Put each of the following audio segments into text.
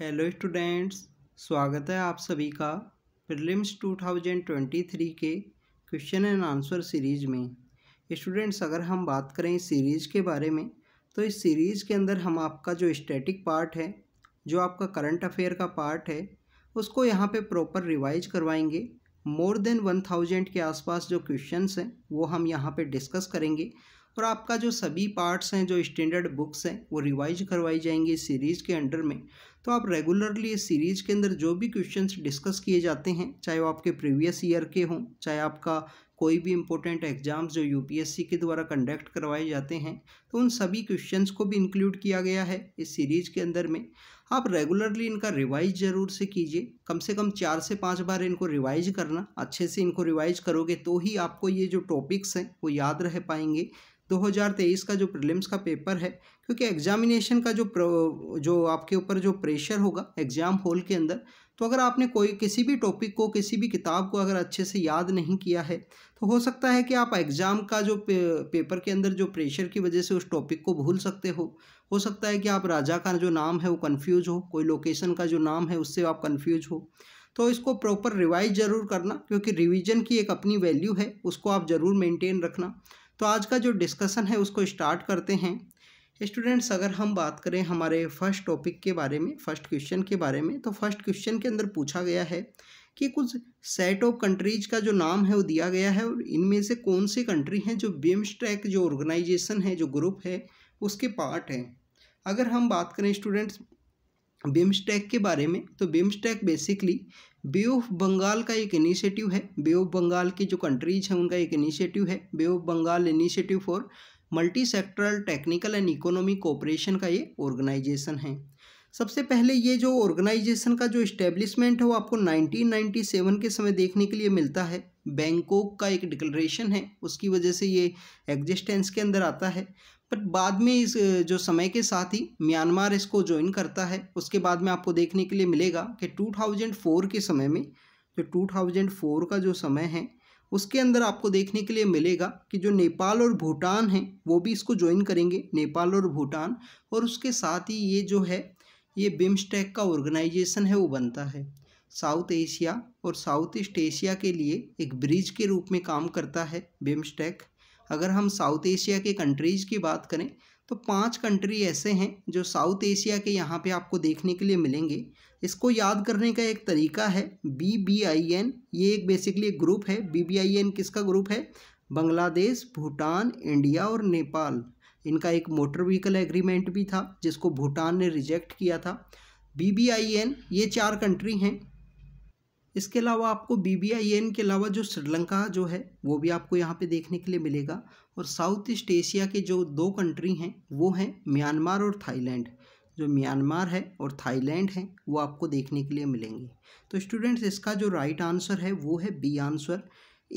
hello students स्वागत है आप सभी का प्रिलिम्स 2023 के क्वेश्चन एंड आंसर सीरीज में स्टूडेंट्स अगर हम बात करें इस सीरीज़ के बारे में तो इस सीरीज़ के अंदर हम आपका जो स्टैटिक पार्ट है जो आपका करंट अफेयर का पार्ट है उसको यहाँ पे प्रॉपर रिवाइज करवाएंगे मोर देन वन थाउजेंड के आसपास जो क्वेश्चन हैं वो हम यहाँ पे डिस्कस करेंगे और आपका जो सभी पार्ट्स हैं जो स्टैंडर्ड बुक्स हैं वो रिवाइज करवाई जाएंगी इस सीरीज़ के अंडर में तो आप रेगुलरली इस सीरीज़ के अंदर जो भी क्वेश्चंस डिस्कस किए जाते हैं चाहे वो आपके प्रीवियस ईयर के हों चाहे आपका कोई भी इम्पोर्टेंट एग्जाम्स जो यूपीएससी के द्वारा कंडक्ट करवाए जाते हैं तो उन सभी क्वेश्चंस को भी इंक्लूड किया गया है इस सीरीज़ के अंदर में आप रेगुलरली इनका रिवाइज ज़रूर से कीजिए कम से कम चार से पाँच बार इनको रिवाइज करना अच्छे से इनको रिवाइज करोगे तो ही आपको ये जो टॉपिक्स हैं वो याद रह पाएंगे 2023 का जो प्रीलिम्स का पेपर है क्योंकि एग्जामिनेशन का जो जो आपके ऊपर जो प्रेशर होगा एग्ज़ाम हॉल के अंदर तो अगर आपने कोई किसी भी टॉपिक को किसी भी किताब को अगर अच्छे से याद नहीं किया है तो हो सकता है कि आप एग्ज़ाम का जो पे, पेपर के अंदर जो प्रेशर की वजह से उस टॉपिक को भूल सकते हो हो सकता है कि आप राजा का जो नाम है वो कन्फ्यूज हो कोई लोकेशन का जो नाम है उससे आप कन्फ्यूज हो तो इसको प्रॉपर रिवाइज ज़रूर करना क्योंकि रिविजन की एक अपनी वैल्यू है उसको आप ज़रूर मेनटेन रखना तो आज का जो डिस्कशन है उसको स्टार्ट करते हैं स्टूडेंट्स अगर हम बात करें हमारे फर्स्ट टॉपिक के बारे में फर्स्ट क्वेश्चन के बारे में तो फर्स्ट क्वेश्चन के अंदर पूछा गया है कि कुछ सेट ऑफ कंट्रीज का जो नाम है वो दिया गया है और इनमें से कौन सी कंट्री हैं जो बीम्स्टेक जो ऑर्गेनाइजेशन है जो ग्रुप है उसके पार्ट हैं अगर हम बात करें स्टूडेंट्स बिम्स्टेक के बारे में तो BIMSTEC basically bay of Bengal का एक इनिशिएटिव है बे ऑफ बंगाल की जो कंट्रीज हैं उनका एक इनिशिएटिव है bay of Bengal initiative for multi sectoral technical and economic cooperation का ये ऑर्गेनाइजेशन है सबसे पहले ये जो ऑर्गेनाइजेशन का जो इस्टेब्लिशमेंट है वो आपको 1997 के समय देखने के लिए मिलता है बैंकॉक का एक डिक्लेरेशन है उसकी वजह से ये एग्जिस्टेंस के अंदर आता है बट बाद में इस जो समय के साथ ही म्यांमार इसको ज्वाइन करता है उसके बाद में आपको देखने के लिए मिलेगा कि 2004 के समय में जो 2004 का जो समय है उसके अंदर आपको देखने के लिए मिलेगा कि जो नेपाल और भूटान हैं वो भी इसको ज्वाइन करेंगे नेपाल और भूटान और उसके साथ ही ये जो है ये बिम्स्टेक का ऑर्गेनाइजेशन है वो बनता है साउथ एशिया और साउथ ईस्ट एशिया के लिए एक ब्रिज के रूप में काम करता है बिम्स्टेक अगर हम साउथ एशिया के कंट्रीज़ की बात करें तो पांच कंट्री ऐसे हैं जो साउथ एशिया के यहाँ पे आपको देखने के लिए मिलेंगे इसको याद करने का एक तरीका है बी बी आई एन ये एक बेसिकली एक ग्रुप है बी बी आई एन किसका ग्रुप है बांग्लादेश भूटान इंडिया और नेपाल इनका एक मोटर व्हीकल एग्रीमेंट भी था जिसको भूटान ने रिजेक्ट किया था बी बी आई एन ये चार कंट्री हैं इसके अलावा आपको बी बी आई एन के अलावा जो श्रीलंका जो है वो भी आपको यहाँ पे देखने के लिए मिलेगा और साउथ ईस्ट एशिया के जो दो कंट्री हैं वो हैं म्यांमार और थाईलैंड जो म्यांमार है और थाईलैंड है वो आपको देखने के लिए मिलेंगे तो स्टूडेंट्स इसका जो राइट right आंसर है वो है बी आंसर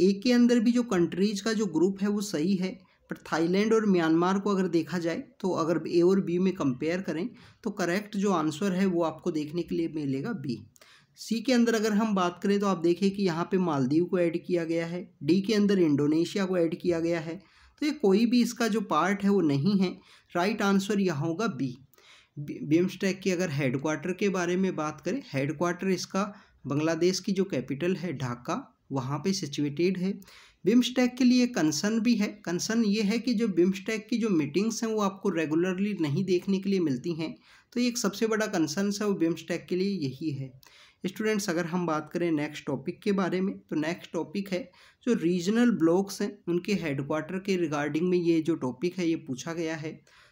ए के अंदर भी जो कंट्रीज़ का जो ग्रुप है वो सही है पर थाईलैंड और म्यांमार को अगर देखा जाए तो अगर ए और बी में कंपेयर करें तो करेक्ट जो आंसर है वो आपको देखने के लिए मिलेगा बी सी के अंदर अगर हम बात करें तो आप देखें कि यहाँ पे मालदीव को ऐड किया गया है डी के अंदर इंडोनेशिया को ऐड किया गया है तो ये कोई भी इसका जो पार्ट है वो नहीं है राइट आंसर यहाँ होगा बी बिम्स्टेक की अगर हेडक्वार्टर के बारे में बात करें हेडक्वार्टर इसका बांग्लादेश की जो कैपिटल है ढाका वहाँ पे सिचुएटेड है बिम्स्टेक के लिए कंसर्न भी है कंसर्न ये है कि जो बिम्स्टेक की जो मीटिंग्स हैं वो आपको रेगुलरली नहीं देखने के लिए मिलती हैं तो एक सबसे बड़ा कंसर्न है वो बिम्स्टेक के लिए यही है स्टूडेंट्स अगर हम बात करें नेक्स्ट टॉपिक के बारे में तो नेक्स्ट टॉपिक है जो रीजनल ब्लॉक्स हैं उनके हेडक्वार्टर के रिगार्डिंग में ये जो टॉपिक है ये पूछा गया है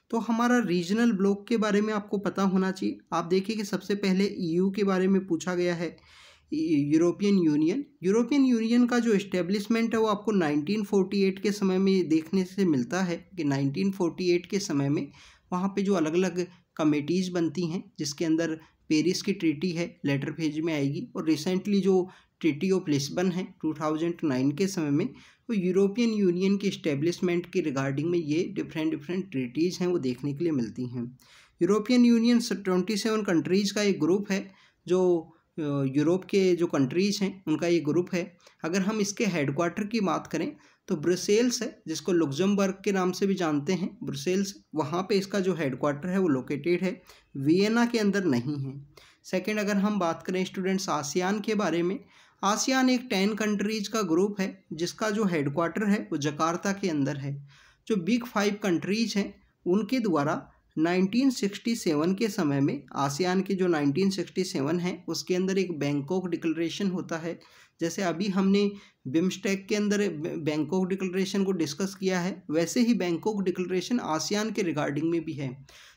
तो हमारा रीजनल ब्लॉक के बारे में आपको पता होना चाहिए आप देखिए कि सबसे पहले ईयू e के बारे में पूछा गया है यूरोपियन यूनियन यूरोपियन यूनियन का जो इस्टेब्लिशमेंट है वो आपको 1948 के समय में देखने से मिलता है कि 1948 के समय में वहाँ पे जो अलग अलग कमेटीज़ बनती हैं जिसके अंदर पेरिस की ट्रीटी है लेटर फेज में आएगी और रिसेंटली जो ट्रीटी ऑफ लिस्बन है 2009 के समय में वो यूरोपियन यूनियन के इस्टेब्लिशमेंट के रिगार्डिंग में ये डिफरेंट डिफरेंट ट्रीटीज़ हैं वो देखने के लिए मिलती हैं European Union twenty seven countries का एक ग्रुप है जो यूरोप के जो कंट्रीज़ हैं उनका ये ग्रुप है अगर हम इसके हेडकोार्टर की बात करें तो ब्रसेल्स है जिसको लुक्जमबर्ग के नाम से भी जानते हैं ब्रसेल्स वहाँ पे इसका जो हेडक्वार्टर है वो लोकेटेड है वियना के अंदर नहीं है सेकंड अगर हम बात करें स्टूडेंट्स आसियान के बारे में आसियान एक टेन कंट्रीज़ का ग्रुप है जिसका जो हेडक्वार्टर है वो जकार्ता के अंदर है जो बिग फाइव कंट्रीज हैं उनके द्वारा 1967 के समय में आसियान के जो 1967 हैं उसके अंदर एक बैंकॉक डिक्लेरेशन होता है जैसे अभी हमने बिम्स्टेक के अंदर बैंकॉक डिक्लेरेशन को डिस्कस किया है वैसे ही बैंकॉक डिक्लेरेशन आसियान के रिगार्डिंग में भी है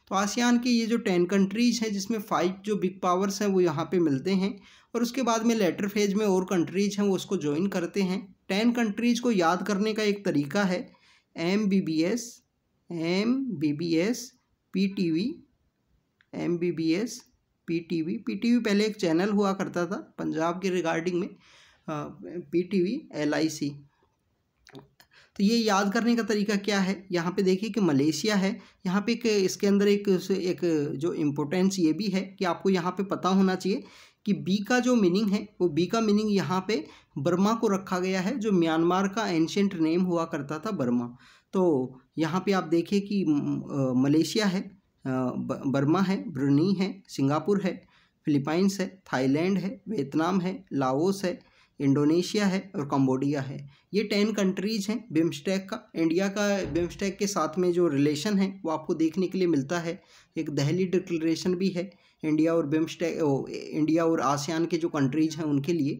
तो आसियान के ये जो टेन कंट्रीज़ हैं जिसमें फाइव जो बिग पावर्स हैं वो यहाँ पे मिलते हैं और उसके बाद में लेटर फेज में और कंट्रीज़ हैं वो उसको ज्वाइन करते हैं टेन कंट्रीज़ को याद करने का एक तरीका है M B B S M B B S PTV MBBS PTV PTV पहले एक चैनल हुआ करता था पंजाब के रिगार्डिंग में पीटीवी एलआईसी तो ये याद करने का तरीका क्या है यहाँ पे देखिए कि मलेशिया है यहाँ पे एक इसके अंदर एक एक जो इम्पोर्टेंस ये भी है कि आपको यहाँ पे पता होना चाहिए कि बी का जो मीनिंग है वो बी का मीनिंग यहाँ पे बर्मा को रखा गया है जो म्यांमार का एंशेंट नेम हुआ करता था बर्मा तो यहाँ पे आप देखिए कि मलेशिया है बर्मा है ब्रुनी है सिंगापुर है फिलीपाइंस है थाईलैंड है वियतनाम है लाओस है इंडोनेशिया है और कम्बोडिया है ये टेन कंट्रीज हैं बिम्स्टेक का इंडिया का बिम्स्टेक के साथ में जो रिलेशन है वो आपको देखने के लिए मिलता है एक दहली डिक्लेरेशन भी है इंडिया और बिम्स्टेक इंडिया और आसियान के जो कंट्रीज हैं उनके लिए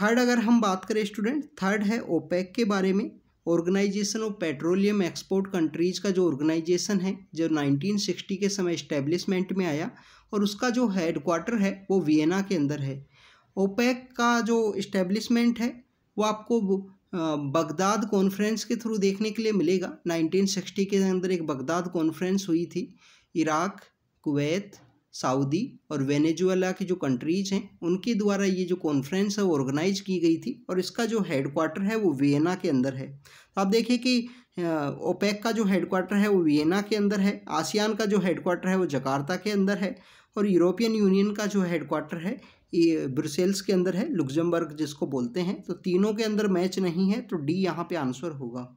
थर्ड अगर हम बात करें स्टूडेंट थर्ड है ओपेक के बारे में organisation of petroleum export countries का जो ऑर्गेनाइजेशन है जो 1960 के समय इस्टेब्लिशमेंट में आया और उसका जो हेडक्वार्टर है वो वियना के अंदर है ओपेक का जो इस्टेब्लिशमेंट है वो आपको बगदाद कॉन्फ्रेंस के थ्रू देखने के लिए मिलेगा 1960 के अंदर एक बगदाद कॉन्फ्रेंस हुई थी इराक कुवैत सऊदी और वेनेजुएला की जो कंट्रीज हैं उनके द्वारा ये जो कॉन्फ्रेंस है वो ऑर्गेनाइज की गई थी और इसका जो हेडक्वार्टर है वो वियना के अंदर है तो आप देखिए कि ओपेक का जो हेडक्वार्टर है वो वियना के अंदर है आसियान का जो हेडक्वार्टर है वो जकार्ता के अंदर है और यूरोपियन यूनियन का जो हेडक्वार्टर है ये ब्रुसेल्स के अंदर है लुक्जमबर्ग जिसको बोलते हैं तो तीनों के अंदर मैच नहीं है तो डी यहाँ पे आंसर होगा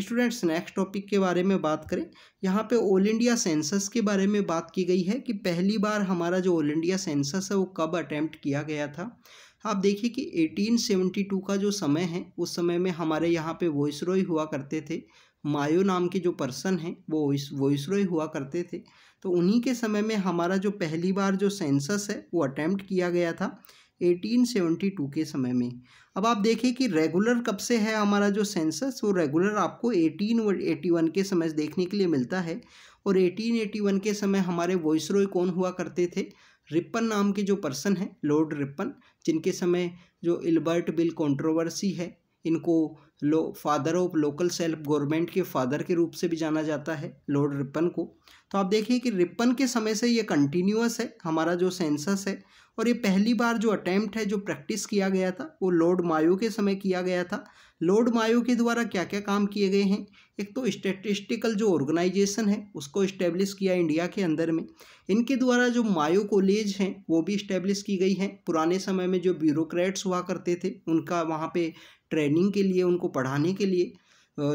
स्टूडेंट्स नेक्स्ट टॉपिक के बारे में बात करें यहाँ पे ऑल इंडिया सेंसस के बारे में बात की गई है कि पहली बार हमारा जो ऑल इंडिया सेंसस है वो कब अटैम्प्ट किया गया था आप देखिए कि 1872 का जो समय है उस समय में हमारे यहाँ पे रॉय हुआ करते थे मायो नाम के जो पर्सन हैं वो रॉय हुआ करते थे तो उन्हीं के समय में हमारा जो पहली बार जो सेंसस है वो अटैम्प्ट किया गया था 1872 के समय में अब आप देखें कि रेगुलर कब से है हमारा जो सेंसस वो रेगुलर आपको 1881 के समय देखने के लिए मिलता है और 1881 के समय हमारे वॉइस रॉय कौन हुआ करते थे रिपन नाम के जो पर्सन हैं लॉर्ड रिपन जिनके समय जो इल्बर्ट बिल कंट्रोवर्सी है इनको लो father of local self government के फादर के रूप से भी जाना जाता है लॉर्ड रिपन को तो आप देखिए कि रिपन के समय से ये कंटिन्यूस है हमारा जो सेंसस है और ये पहली बार जो अटैम्प्ट है जो प्रैक्टिस किया गया था वो लॉर्ड मायो के समय किया गया था लॉर्ड मायो के द्वारा क्या क्या काम किए गए हैं एक तो स्टेटिस्टिकल जो ऑर्गेनाइजेशन है उसको इस्टेब्लिश किया इंडिया के अंदर में इनके द्वारा जो मायो कॉलेज हैं वो भी इस्टेब्लिश की गई हैं पुराने समय में जो ब्यूरोक्रेट्स हुआ करते थे उनका वहाँ पे ट्रेनिंग के लिए उनको पढ़ाने के लिए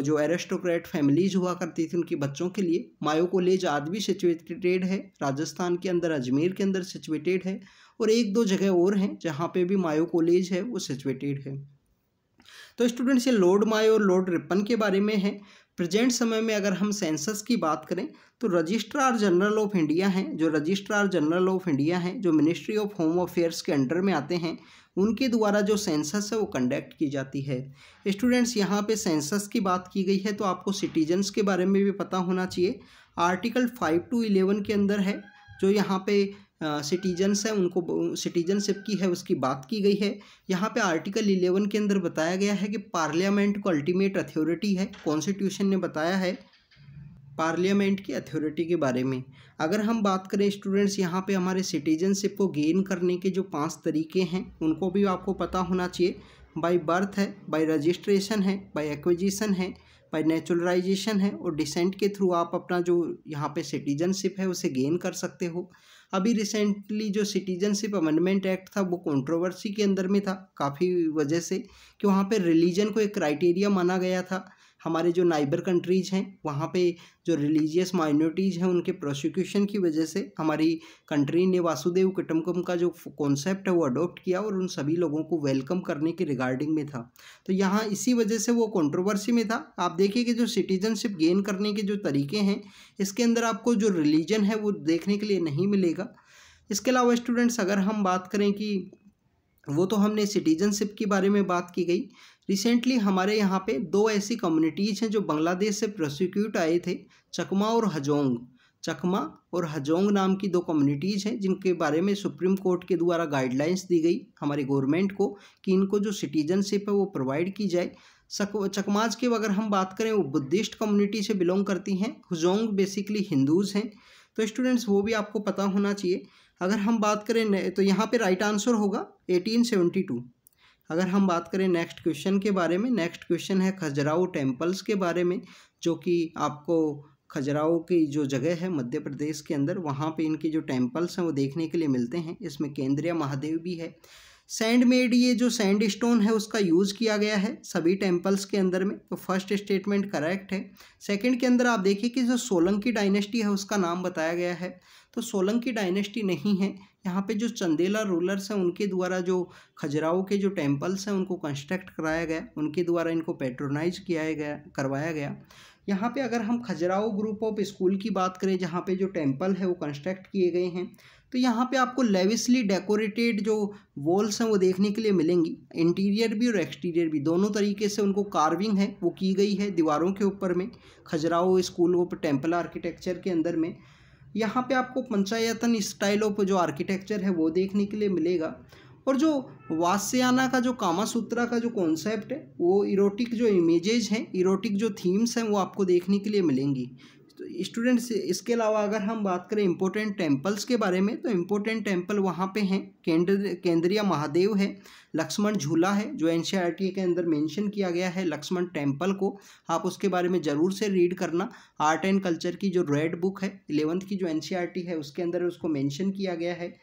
जो एरेस्टोक्रेट फैमिलीज हुआ करती थी उनके बच्चों के लिए मायो कॉलेज आज भी सिचुएटेड है राजस्थान के अंदर अजमेर के अंदर सिचुएटेड है और एक दो जगह और हैं जहाँ पे भी मायो कॉलेज है वो सिचुएटेड है तो स्टूडेंट्स ये लॉर्ड मायो और लॉर्ड रिपन के बारे में है प्रेजेंट समय में अगर हम सेंसस की बात करें तो रजिस्ट्रार जनरल ऑफ इंडिया हैं जो रजिस्ट्रार जनरल ऑफ इंडिया हैं जो मिनिस्ट्री ऑफ होम अफेयर्स के अंडर में आते हैं उनके द्वारा जो सेंसस है वो कंडक्ट की जाती है स्टूडेंट्स यहाँ पे सेंसस की बात की गई है तो आपको सिटीजन्स के बारे में भी पता होना चाहिए आर्टिकल फाइव टू इलेवन के अंदर है जो यहाँ पे सिटीजन्स है उनको सिटीजनशिप की है उसकी बात की गई है यहाँ पे आर्टिकल इलेवन के अंदर बताया गया है कि पार्लियामेंट को अल्टीमेट अथॉरिटी है कॉन्स्टिट्यूशन ने बताया है पार्लियामेंट की अथॉरिटी के बारे में अगर हम बात करें स्टूडेंट्स यहाँ पे हमारे सिटीजनशिप को गेन करने के जो पांच तरीके हैं उनको भी आपको पता होना चाहिए बाय बर्थ है बाय रजिस्ट्रेशन है बाय एक्विजिशन है बाय नेचुरलाइजेशन है और डिसेंट के थ्रू आप अपना जो यहाँ पे सिटीजनशिप है उसे गेन कर सकते हो अभी रिसेंटली जो सिटीजनशिप अमेंडमेंट एक्ट था वो कॉन्ट्रोवर्सी के अंदर में था काफ़ी वजह से कि वहाँ पर रिलीजन को एक क्राइटेरिया माना गया था हमारे जो नाइबर कंट्रीज़ हैं वहाँ पे जो रिलीजियस माइनॉरिटीज़ हैं उनके प्रोसिक्यूशन की वजह से हमारी कंट्री ने वासुदेव कुटुम्बकम का जो कॉन्सेप्ट है वो अडोप्ट किया और उन सभी लोगों को वेलकम करने के रिगार्डिंग में था तो यहाँ इसी वजह से वो कॉन्ट्रोवर्सी में था आप देखिए कि जो सिटीजनशिप गेन करने के जो तरीके हैं इसके अंदर आपको जो रिलीजन है वो देखने के लिए नहीं मिलेगा इसके अलावा स्टूडेंट्स अगर हम बात करें कि वो तो हमने सिटीजनशिप के बारे में बात की गई रिसेंटली हमारे यहाँ पे दो ऐसी कम्युनिटीज़ हैं जो बांग्लादेश से प्रोसिक्यूट आए थे चकमा और हजोंग चकमा और हजोंग नाम की दो कम्युनिटीज़ हैं जिनके बारे में सुप्रीम कोर्ट के द्वारा गाइडलाइंस दी गई हमारी गवर्नमेंट को कि इनको जो सिटीजनशिप है वो प्रोवाइड की जाए चकमाज की अगर हम बात करें वो बुद्धिस्ट कम्युनिटी से बिलोंग करती हैं हजोंग बेसिकली हिंदूज़ हैं तो स्टूडेंट्स वो भी आपको पता होना चाहिए अगर हम बात करें तो यहाँ पे राइट आंसर होगा 1872 अगर हम बात करें नेक्स्ट क्वेश्चन के बारे में नेक्स्ट क्वेश्चन है खजुराहो टेम्पल्स के बारे में जो कि आपको खजराओ की जो जगह है मध्य प्रदेश के अंदर वहाँ पे इनके जो टेम्पल्स हैं वो देखने के लिए मिलते हैं इसमें केंद्रीय महादेव भी है सैंड मेड ये जो सैंड स्टोन है उसका यूज़ किया गया है सभी टेम्पल्स के अंदर में तो फर्स्ट स्टेटमेंट करेक्ट है सेकंड के अंदर आप देखिए कि जो सोलंकी डायनेस्टी है उसका नाम बताया गया है तो सोलंकी डायनेस्टी नहीं है यहाँ पे जो चंदेला रूलर्स हैं उनके द्वारा जो खजुराहो के जो टेम्पल्स हैं उनको कंस्ट्रक्ट कराया गया उनके द्वारा इनको पेट्रोनाइज किया गया करवाया गया यहाँ पे अगर हम खजुराहो ग्रुप ऑफ स्कूल की बात करें जहाँ पे जो टेम्पल है वो कंस्ट्रक्ट किए गए हैं तो यहाँ पे आपको लेविसली डेकोरेटेड जो वॉल्स हैं वो देखने के लिए मिलेंगी इंटीरियर भी और एक्सटीरियर भी दोनों तरीके से उनको कार्विंग है वो की गई है दीवारों के ऊपर में Khajuraho school of temple architecture के अंदर में यहाँ पे आपको पंचायतन स्टाइल ऑफ जो आर्किटेक्चर है वो देखने के लिए मिलेगा और जो वास्याना का जो कामासूत्रा का जो कॉन्सेप्ट है वो इरोटिक जो इमेजेज हैं इरोटिक जो थीम्स हैं वो आपको देखने के लिए मिलेंगी तो स्टूडेंट्स इसके अलावा अगर हम बात करें इम्पोर्टेंट टेम्पल्स के बारे में तो इम्पोर्टेंट टेम्पल वहाँ पे हैं केंद्र केंद्रीय महादेव है लक्ष्मण झूला है जो एन e के अंदर मेंशन किया गया है लक्ष्मण टेम्पल को आप उसके बारे में ज़रूर से रीड करना आर्ट एंड कल्चर की जो रेड बुक है इलेवंथ की जो एन e है उसके अंदर उसको मैंशन किया गया है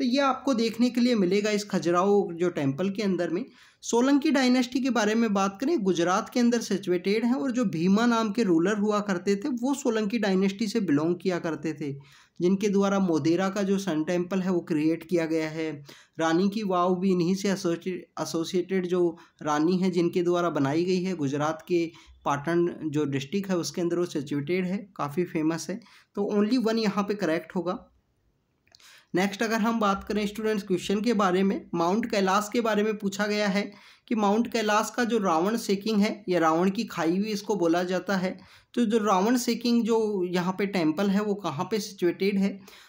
तो ये आपको देखने के लिए मिलेगा इस खजुराहो जो टेम्पल के अंदर में सोलंकी डायनेस्टी के बारे में बात करें गुजरात के अंदर सिचुएटेड हैं और जो भीमा नाम के रूलर हुआ करते थे वो सोलंकी डायनेस्टी से बिलोंग किया करते थे जिनके द्वारा मोदेरा का जो सन टेम्पल है वो क्रिएट किया गया है रानी की वाव भी इन्हीं से एसोसिएटेड जो रानी है जिनके द्वारा बनाई गई है गुजरात के पाटन जो डिस्ट्रिक्ट है उसके अंदर वो सिचुएटेड है काफ़ी फेमस है तो ओनली वन यहाँ पे करेक्ट होगा नेक्स्ट अगर हम बात करें स्टूडेंट्स क्वेश्चन के बारे में माउंट कैलाश के बारे में पूछा गया है कि माउंट कैलाश का जो रावण सेकिंग है या रावण की खाई हुई इसको बोला जाता है तो जो रावण सेकिंग जो यहाँ पे टेम्पल है वो कहाँ पे सिचुएटेड है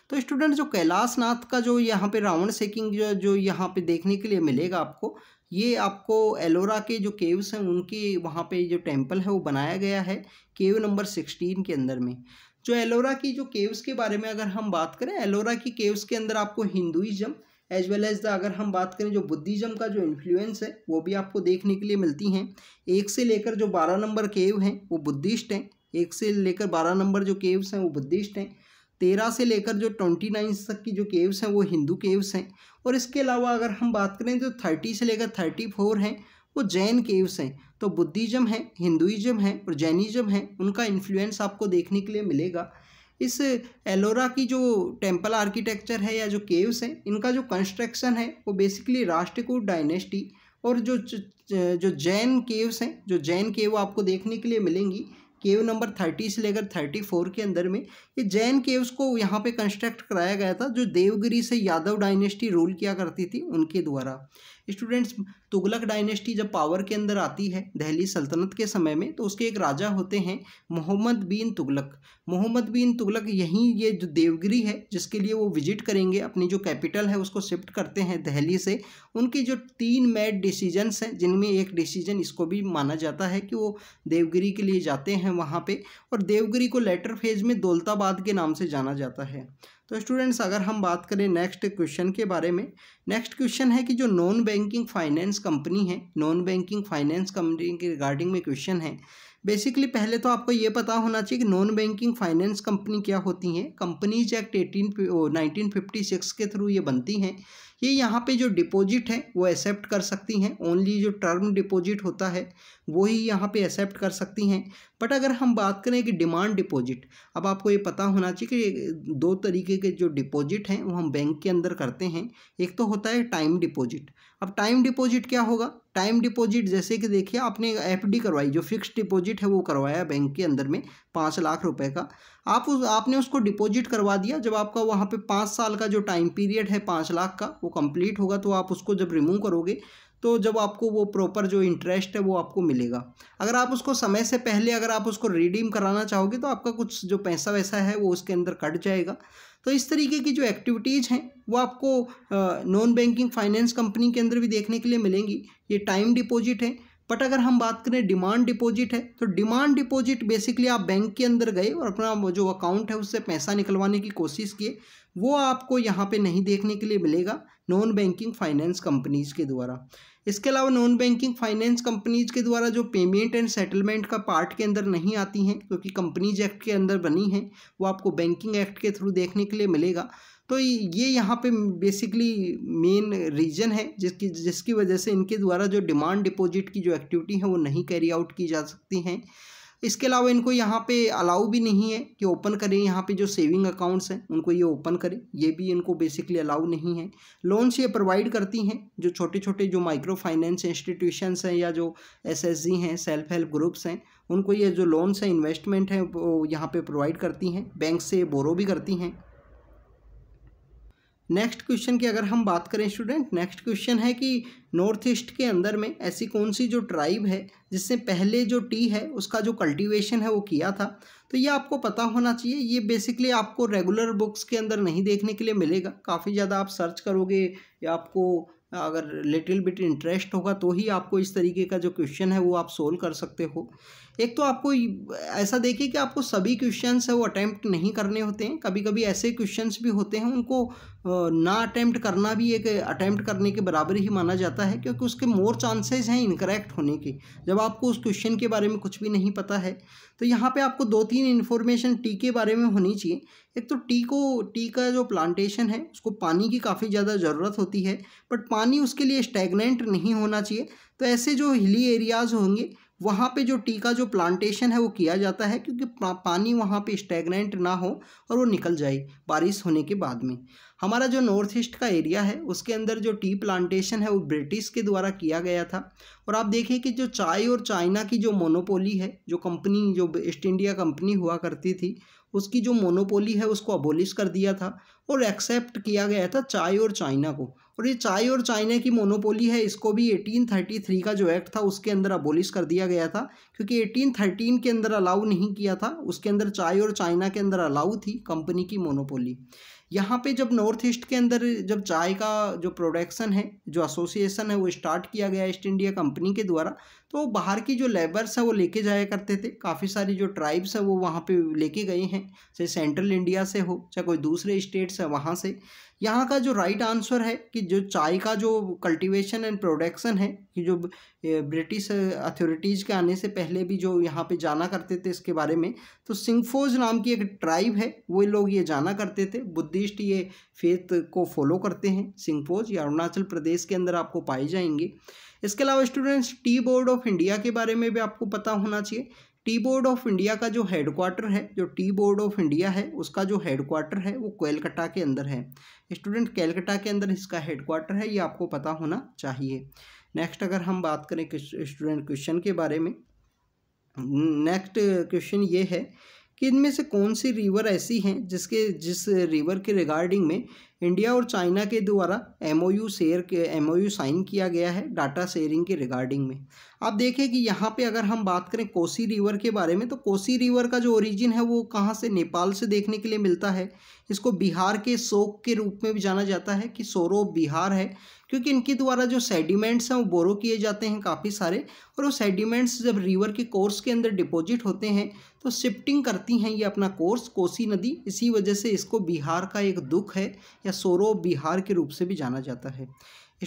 तो स्टूडेंट जो कैलाश नाथ का जो यहाँ पे रावण सेकिंग जो जो यहाँ पे देखने के लिए मिलेगा आपको ये आपको एलोरा के जो केव्स हैं उनके वहाँ पे जो टेम्पल है वो बनाया गया है केव नंबर सिक्सटीन के अंदर में जो एलोरा की जो केव्स के बारे में अगर हम बात करें एलोरा की केव्स के अंदर आपको Hinduism as well as the अगर हम बात करें जो बुद्धिज़्म का जो इन्फ्लुएंस है वो भी आपको देखने के लिए मिलती हैं एक से लेकर जो बारह नंबर केव हैं वो बुद्धिस्ट हैं एक से लेकर बारह नंबर जो केव्स हैं वो बुद्धिस्ट हैं तेरह से लेकर जो ट्वेंटी नाइन तक की जो केव्स हैं वो हिंदू केव्स हैं और इसके अलावा अगर हम बात करें तो थर्टी से लेकर थर्टी फोर हैं वो जैन केव्स हैं तो बुद्धिज़्म है हिंदुज़्म है और जैनिज़म है उनका इन्फ्लुएंस आपको देखने के लिए मिलेगा इस एलोरा की जो टेम्पल आर्किटेक्चर है या जो केव्स हैं इनका जो कंस्ट्रक्शन है वो बेसिकली राष्ट्रकूट डायनेस्टी और जो जो जैन केव्स हैं जो जैन केव आपको देखने के लिए मिलेंगी केव नंबर थर्टी से लेकर थर्टी फोर के अंदर में ये जैन केव्स को यहाँ पे कंस्ट्रक्ट कराया गया था जो देवगिरी से यादव डायनेस्टी रूल किया करती थी उनके द्वारा स्टूडेंट्स तुगलक डायनेस्टी जब पावर के अंदर आती है दहली सल्तनत के समय में तो उसके एक राजा होते हैं मोहम्मद बिन तुगलक मोहम्मद बिन तुगलक यहीं ये जो देवगिरी है जिसके लिए वो विजिट करेंगे अपनी जो कैपिटल है उसको शिफ्ट करते हैं दहली से उनकी जो तीन मैड डिसीजनस हैं जिनमें एक डिसीजन इसको भी माना जाता है कि वो देवगिरी के लिए जाते हैं वहाँ पर और देवगिरी को लेटर फेज में दौलताबाद के नाम से जाना जाता है तो स्टूडेंट्स अगर हम बात करें नेक्स्ट क्वेश्चन के बारे में नेक्स्ट क्वेश्चन है कि जो नॉन बैंकिंग फाइनेंस कंपनी है नॉन बैंकिंग फाइनेंस कंपनी के रिगार्डिंग में क्वेश्चन है बेसिकली पहले तो आपको ये पता होना चाहिए कि नॉन बैंकिंग फाइनेंस कंपनी क्या होती हैं companies act eighteen nineteen fifty six के थ्रू ये बनती हैं ये यहाँ पे जो डिपॉजिट है वो एक्सेप्ट कर सकती हैं ओनली जो टर्म डिपॉजिट होता है वो ही यहाँ पे एक्सेप्ट कर सकती हैं बट अगर हम बात करें कि डिमांड डिपॉजिट अब आपको ये पता होना चाहिए कि दो तरीके के जो डिपॉजिट हैं वो हम बैंक के अंदर करते हैं एक तो होता है टाइम डिपॉजिट अब टाइम डिपॉजिट क्या होगा टाइम डिपॉजिट जैसे कि देखिए आपने एफ डी करवाई जो फिक्स डिपॉजिट है वो करवाया बैंक के अंदर में पाँच लाख रुपए का आप उस आपने उसको डिपॉजिट करवा दिया जब आपका वहाँ पे पाँच साल का जो टाइम पीरियड है पाँच लाख का वो कंप्लीट होगा तो आप उसको जब रिमूव करोगे तो जब आपको वो प्रॉपर जो इंटरेस्ट है वो आपको मिलेगा अगर आप उसको समय से पहले अगर आप उसको रिडीम कराना चाहोगे तो आपका कुछ जो पैसा वैसा है वो उसके अंदर कट जाएगा तो इस तरीके की जो एक्टिविटीज़ हैं वो आपको नॉन बैंकिंग फाइनेंस कंपनी के अंदर भी देखने के लिए मिलेंगी ये टाइम डिपॉजिट है बट अगर हम बात करें डिमांड डिपॉजिट है तो डिमांड डिपॉजिट बेसिकली आप बैंक के अंदर गए और अपना जो अकाउंट है उससे पैसा निकलवाने की कोशिश किए वो आपको यहाँ पे नहीं देखने के लिए मिलेगा नॉन बैंकिंग फाइनेंस कंपनीज़ के द्वारा इसके अलावा नॉन बैंकिंग फाइनेंस कंपनीज के द्वारा जो पेमेंट एंड सेटलमेंट का पार्ट के अंदर नहीं आती हैं क्योंकि कंपनीज एक्ट के अंदर बनी हैं वो आपको बैंकिंग एक्ट के थ्रू देखने के लिए मिलेगा तो ये यहाँ पे बेसिकली मेन रीज़न है जिसकी जिसकी वजह से इनके द्वारा जो डिमांड डिपॉजिट की जो एक्टिविटी है वो नहीं कैरी आउट की जा सकती हैं इसके अलावा इनको यहाँ पे अलाउ भी नहीं है कि ओपन करें यहाँ पे जो सेविंग अकाउंट्स हैं उनको ये ओपन करें ये भी इनको बेसिकली अलाउ नहीं है लोन्स ये प्रोवाइड करती हैं जो छोटे छोटे जो माइक्रो फाइनेंस इंस्टीट्यूशंस हैं या जो एस हैं सेल्फ हेल्प ग्रुप्स हैं उनको ये जो लोन्स हैं इन्वेस्टमेंट हैं वो यहाँ पर प्रोवाइड करती हैं बैंक से बोरो भी करती हैं नेक्स्ट क्वेश्चन की अगर हम बात करें स्टूडेंट नेक्स्ट क्वेश्चन है कि नॉर्थ ईस्ट के अंदर में ऐसी कौन सी जो ट्राइब है जिसने पहले जो टी है उसका जो कल्टीवेशन है वो किया था तो ये आपको पता होना चाहिए ये बेसिकली आपको रेगुलर बुक्स के अंदर नहीं देखने के लिए मिलेगा काफ़ी ज़्यादा आप सर्च करोगे या आपको अगर लिटिल बिट इंटरेस्ट होगा तो ही आपको इस तरीके का जो क्वेश्चन है वो आप सोल्व कर सकते हो एक तो आपको ऐसा देखिए कि आपको सभी क्वेश्चंस है वो अटैम्प्ट नहीं करने होते हैं कभी कभी ऐसे क्वेश्चंस भी होते हैं उनको ना अटैम्प्ट करना भी एक अटैम्प्ट करने के बराबर ही माना जाता है क्योंकि उसके मोर चांसेस हैं इनकरेक्ट होने के जब आपको उस क्वेश्चन के बारे में कुछ भी नहीं पता है तो यहाँ पर आपको दो तीन इन्फॉर्मेशन टी के बारे में होनी चाहिए एक तो टी को टी का जो प्लांटेशन है उसको पानी की काफ़ी ज़्यादा ज़रूरत होती है बट पानी उसके लिए स्टैगनेंट नहीं होना चाहिए तो ऐसे जो हिली एरियाज़ होंगे वहाँ पे जो टी का जो प्लांटेशन है वो किया जाता है क्योंकि पानी वहाँ पे स्टेगनेंट ना हो और वो निकल जाए बारिश होने के बाद में हमारा जो नॉर्थ ईस्ट का एरिया है उसके अंदर जो टी प्लांटेशन है वो ब्रिटिश के द्वारा किया गया था और आप देखें कि जो चाय और चाइना की जो मोनोपोली है जो कंपनी जो ईस्ट इंडिया कंपनी हुआ करती थी उसकी जो मोनोपोली है उसको अबोलिश कर दिया था और एक्सेप्ट किया गया था चाय और चाइना को और ये चाय और चाइना की मोनोपोली है इसको भी 1833 का जो एक्ट था उसके अंदर अबोलिश कर दिया गया था क्योंकि 1813 के अंदर अलाउ नहीं किया था उसके अंदर चाय और चाइना के अंदर अलाउ थी कंपनी की मोनोपोली यहाँ पे जब नॉर्थ ईस्ट के अंदर जब चाय का जो प्रोडक्शन है जो एसोसिएशन है वो स्टार्ट किया गया ईस्ट इंडिया कंपनी के द्वारा तो बाहर की जो लेबर्स हैं वो लेके जाया करते थे काफ़ी सारी जो ट्राइब्स हैं वो वहाँ पे लेके गए हैं चाहे सेंट्रल इंडिया से हो चाहे कोई दूसरे स्टेट्स है वहाँ से यहाँ का जो राइट आंसर है कि जो चाय का जो कल्टीवेशन एंड प्रोडक्शन है कि जो ब्रिटिश अथॉरिटीज़ के आने से पहले भी जो यहाँ पे जाना करते थे इसके बारे में तो सिंगफोज नाम की एक ट्राइब है वो लोग ये जाना करते थे बुद्धिस्ट ये फेथ को फॉलो करते हैं सिंगफोज या अरुणाचल प्रदेश के अंदर आपको पाए जाएंगे इसके अलावा students tea board of India के बारे में भी आपको पता होना चाहिए टी बोर्ड ऑफ इंडिया का जो हेडक्वार्टर है जो टी बोर्ड ऑफ इंडिया है उसका जो हेडक्वार्टर है वो कोलकाता के अंदर है स्टूडेंट कैलकटा के अंदर इसका हेडक्वार्टर है ये आपको पता होना चाहिए नेक्स्ट अगर हम बात करें स्टूडेंट क्वेश्चन के बारे में नेक्स्ट क्वेश्चन ये है कि इनमें से कौन सी रिवर ऐसी हैं जिसके जिस रिवर के रिगार्डिंग में इंडिया और चाइना के द्वारा एमओयू शेयर के एमओयू साइन किया गया है डाटा शेयरिंग के रिगार्डिंग में आप देखें कि यहाँ पे अगर हम बात करें कोसी रिवर के बारे में तो कोसी रिवर का जो ओरिजिन है वो कहाँ से नेपाल से देखने के लिए मिलता है इसको बिहार के शोक के रूप में भी जाना जाता है कि सोरो बिहार है क्योंकि इनके द्वारा जो सेडिमेंट्स हैं वो बोरो किए जाते हैं काफ़ी सारे और वो सेडिमेंट्स जब रिवर के कोर्स के अंदर डिपॉजिट होते हैं तो शिफ्टिंग करती हैं ये अपना कोर्स कोसी नदी इसी वजह से इसको बिहार का एक दुख है या या सोरो बिहार के रूप से भी जाना जाता है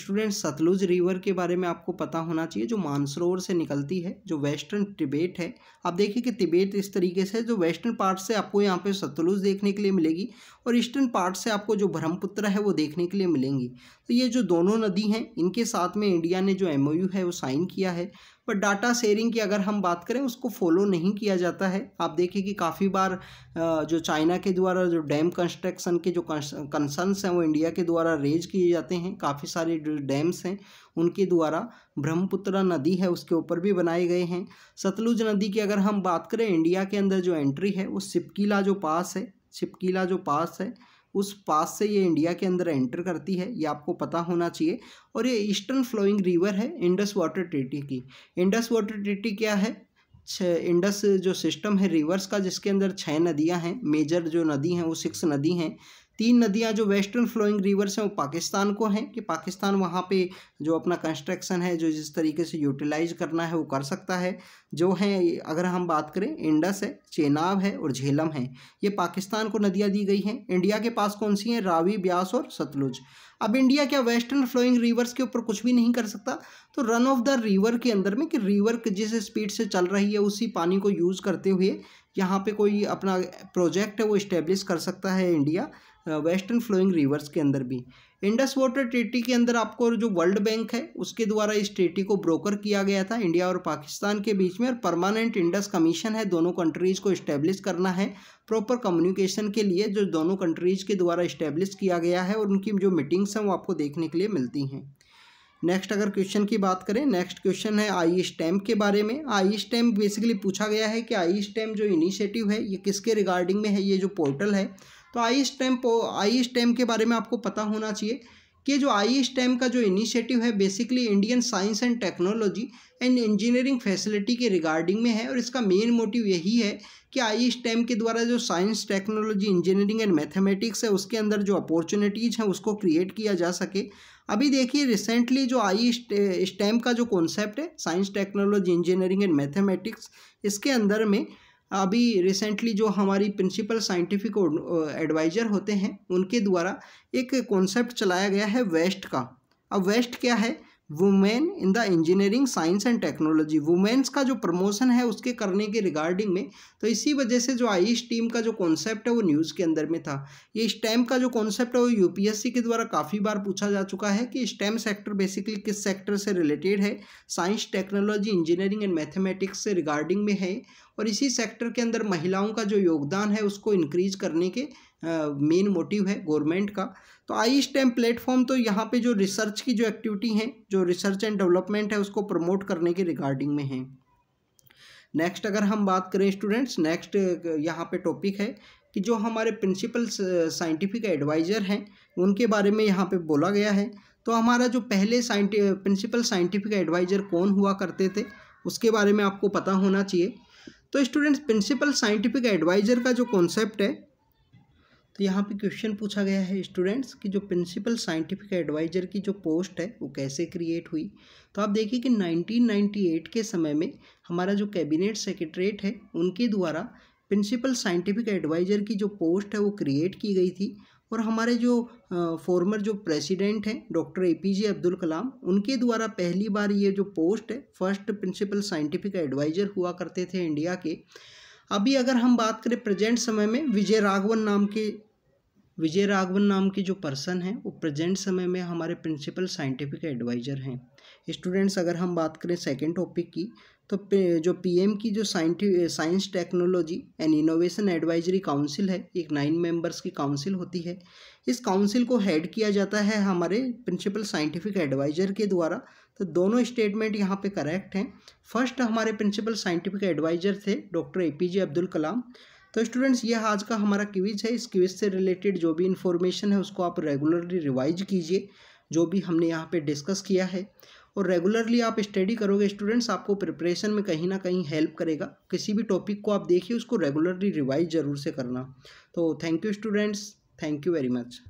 स्टूडेंट सतलुज रिवर के बारे में आपको पता होना चाहिए जो मानसरोवर से निकलती है जो वेस्टर्न तिबेट है आप देखिए कि तिबेट इस तरीके से जो वेस्टर्न पार्ट से आपको यहाँ पे सतलुज देखने के लिए मिलेगी और ईस्टर्न पार्ट से आपको जो ब्रह्मपुत्र है वो देखने के लिए मिलेंगी तो ये जो दोनों नदी हैं इनके साथ में इंडिया ने जो एम है वो साइन किया है बट डाटा शेयरिंग की अगर हम बात करें उसको फॉलो नहीं किया जाता है आप देखिए कि काफ़ी बार जो चाइना के द्वारा जो डैम कंस्ट्रक्शन के जो कंसर्नस हैं वो इंडिया के द्वारा रेज किए जाते हैं काफ़ी सारे डैम्स हैं उनके द्वारा ब्रह्मपुत्र नदी है उसके ऊपर भी बनाए गए हैं सतलुज नदी की अगर हम बात करें इंडिया के अंदर जो एंट्री है वो सिपकीला जो पास है सिपकीला जो पास है उस पास से ये इंडिया के अंदर एंटर करती है ये आपको पता होना चाहिए और ये ईस्टर्न फ्लोइंग रिवर है इंडस वाटर ट्रिटी की इंडस वाटर ट्रिटी क्या है छ इंडस जो सिस्टम है रिवर्स का जिसके अंदर छः नदियां हैं मेजर जो नदी हैं वो सिक्स नदी हैं तीन नदियां जो वेस्टर्न फ्लोइंग रिवर्स हैं वो पाकिस्तान को हैं कि पाकिस्तान वहाँ पे जो अपना कंस्ट्रक्शन है जो जिस तरीके से यूटिलाइज करना है वो कर सकता है जो है अगर हम बात करें इंडस है चेनाब है और झेलम है ये पाकिस्तान को नदियाँ दी गई हैं इंडिया के पास कौन सी हैं रावी ब्यास और सतलुज अब इंडिया क्या वेस्टर्न फ्लोइंग रिवर्स के ऊपर कुछ भी नहीं कर सकता तो रन ऑफ द रिवर के अंदर में कि रिवर जिस स्पीड से चल रही है उसी पानी को यूज़ करते हुए यहाँ पे कोई अपना प्रोजेक्ट है वो इस्टेब्लिश कर सकता है इंडिया वेस्टर्न फ्लोइंग रिवर्स के अंदर भी इंडस वाटर ट्रीटी के अंदर आपको जो वर्ल्ड बैंक है उसके द्वारा इस ट्रेटी को ब्रोकर किया गया था इंडिया और पाकिस्तान के बीच में और परमानेंट इंडस कमीशन है दोनों कंट्रीज़ को इस्टेब्लिश करना है प्रॉपर कम्युनिकेशन के लिए जो दोनों कंट्रीज़ के द्वारा इस्टेब्लिश किया गया है और उनकी जो मीटिंग्स हैं वो आपको देखने के लिए मिलती हैं नेक्स्ट अगर क्वेश्चन की बात करें नेक्स्ट क्वेश्चन है आई स्टैम्प e के बारे में आई स्टैम्प बेसिकली पूछा गया है कि आई स्टैम्प e जो इनिशिएटिव है ये किसके रिगार्डिंग में है ये जो पोर्टल है तो आई स्टेम आई स्टैम के बारे में आपको पता होना चाहिए कि जो आई स्टैम का जो इनिशिएटिव है basically Indian science and technology and engineering facility के रिगार्डिंग में है और इसका मेन मोटिव यही है कि आई स्टैम के द्वारा जो science technology engineering and mathematics है उसके अंदर जो अपॉर्चुनिटीज़ हैं उसको क्रिएट किया जा सके अभी देखिए रिसेंटली जो आई स्टेम का जो कॉन्सेप्ट है science technology engineering and mathematics इसके अंदर में अभी रिसेंटली जो हमारी प्रिंसिपल साइंटिफिक एडवाइज़र होते हैं उनके द्वारा एक कॉन्सेप्ट चलाया गया है वेस्ट का अब वेस्ट क्या है women in the engineering science and technology women's का जो प्रमोशन है उसके करने के रिगार्डिंग में तो इसी वजह से जो आई टीम का जो कॉन्सेप्ट है वो न्यूज़ के अंदर में था ये स्टेम का जो कॉन्सेप्ट है वो यूपीएससी के द्वारा काफ़ी बार पूछा जा चुका है कि स्टेम सेक्टर बेसिकली किस सेक्टर से रिलेटेड है science technology engineering and mathematics से रिगार्डिंग में है और इसी सेक्टर के अंदर महिलाओं का जो योगदान है उसको इंक्रीज करने के मेन मोटिव है गवर्नमेंट का तो आई स्टेम प्लेटफॉर्म तो यहाँ पे जो रिसर्च की जो एक्टिविटी है जो रिसर्च एंड डेवलपमेंट है उसको प्रमोट करने के रिगार्डिंग में है नेक्स्ट अगर हम बात करें स्टूडेंट्स नेक्स्ट यहाँ पे टॉपिक है कि जो हमारे प्रिंसिपल साइंटिफिक एडवाइज़र हैं उनके बारे में यहाँ पे बोला गया है तो हमारा जो पहले साइंटि प्रिंसिपल साइंटिफिक एडवाइज़र कौन हुआ करते थे उसके बारे में आपको पता होना चाहिए तो स्टूडेंट्स प्रिंसिपल साइंटिफिक एडवाइज़र का जो कॉन्सेप्ट है तो यहाँ पे क्वेश्चन पूछा गया है स्टूडेंट्स कि जो प्रिंसिपल साइंटिफिक एडवाइजर की जो पोस्ट है वो कैसे क्रिएट हुई तो आप देखिए कि 1998 के समय में हमारा जो कैबिनेट सेक्रेटरीट है उनके द्वारा प्रिंसिपल साइंटिफिक एडवाइजर की जो पोस्ट है वो क्रिएट की गई थी और हमारे जो फॉर्मर जो प्रेसिडेंट हैं doctor A P J Abdul Kalam उनके द्वारा पहली बार ये जो पोस्ट है फर्स्ट प्रिंसिपल साइंटिफिक एडवाइज़र हुआ करते थे इंडिया के अभी अगर हम बात करें प्रेजेंट समय में विजय राघवन नाम के विजय राघवन नाम के जो पर्सन हैं वो प्रेजेंट समय में हमारे प्रिंसिपल साइंटिफिक एडवाइज़र हैं स्टूडेंट्स अगर हम बात करें सेकेंड टॉपिक की तो जो पीएम की जो साइंटि science technology and innovation advisory council है एक नाइन मेंबर्स की काउंसिल होती है इस काउंसिल को हेड किया जाता है हमारे प्रिंसिपल साइंटिफिक एडवाइजर के द्वारा तो दोनों स्टेटमेंट यहाँ पे करेक्ट हैं फर्स्ट हमारे प्रिंसिपल साइंटिफिक एडवाइजर थे doctor A P J Abdul Kalam तो स्टूडेंट्स ये आज का हमारा क्विज है इस क्विज से रिलेटेड जो भी इन्फॉर्मेशन है उसको आप रेगुलरली रिवाइज कीजिए जो भी हमने यहाँ पे डिस्कस किया है और रेगुलरली आप स्टडी करोगे स्टूडेंट्स आपको प्रिपरेशन में कहीं ना कहीं हेल्प करेगा किसी भी टॉपिक को आप देखिए उसको रेगुलरली रिवाइज ज़रूर से करना तो thank you students thank you very much